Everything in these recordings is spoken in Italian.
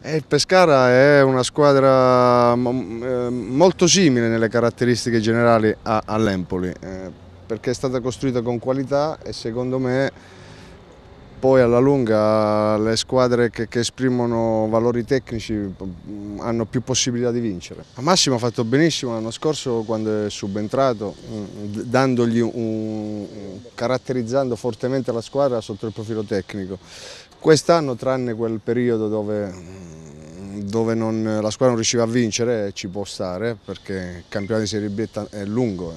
Il Pescara è una squadra eh, molto simile nelle caratteristiche generali all'Empoli, eh, perché è stata costruita con qualità e secondo me poi alla lunga le squadre che, che, esprimono valori tecnici mm, hanno più possibilità di vincere. Massimo ha fatto benissimo l'anno scorso quando è subentrato, mm, dandogli un, caratterizzando fortemente la squadra sotto il profilo tecnico. Quest'anno, tranne quel periodo dove, mm, dove non, la squadra non riusciva a vincere, ci può stare perché il campionato di Serie B è lungo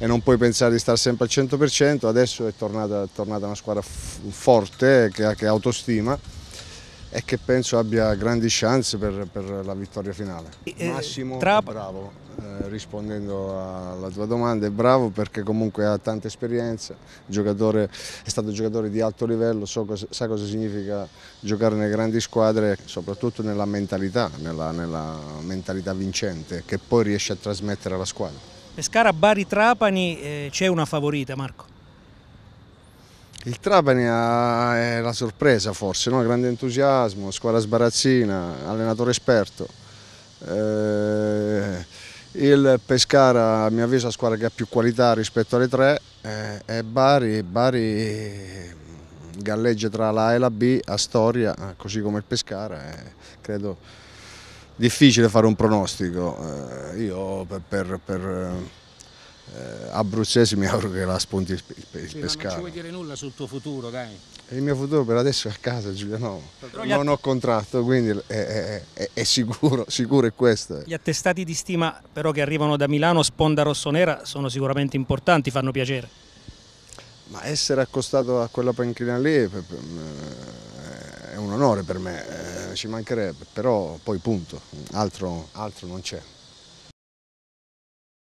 e non puoi pensare di stare sempre al 100%, adesso è tornata, è tornata una squadra forte che ha autostima e che penso abbia grandi chance per, per la vittoria finale. Eh, Massimo tra... è bravo, eh, rispondendo alla tua domanda, è bravo perché comunque ha tanta esperienza, giocatore, è stato giocatore di alto livello, so cosa, sa cosa significa giocare nelle grandi squadre, soprattutto nella mentalità, nella, nella mentalità vincente che poi riesce a trasmettere alla squadra. Pescara Bari Trapani eh, c'è una favorita Marco? Il Trapani è la sorpresa forse, no? grande entusiasmo, squadra sbarazzina, allenatore esperto. Eh, il Pescara a mio avviso è la squadra che ha più qualità rispetto alle tre eh, e Bari, Bari mm, galleggia tra la A e la B, storia, eh, così come il Pescara, eh, credo difficile fare un pronostico. Eh, io per, per, per eh, abruzzesi mi auguro che la spunti il, il sì, Pescara. non ci vuoi dire nulla sul tuo futuro, dai? Il mio futuro per adesso è a casa, Giuliano. Non ho contratto, quindi è, è, è sicuro, sicuro è questo. Gli attestati di stima però che arrivano da Milano, sponda rossonera, sono sicuramente importanti, fanno piacere. Ma essere accostato a quella panchina lì eh, eh, è un onore per me, eh, ci mancherebbe, però poi punto, altro, altro non c'è.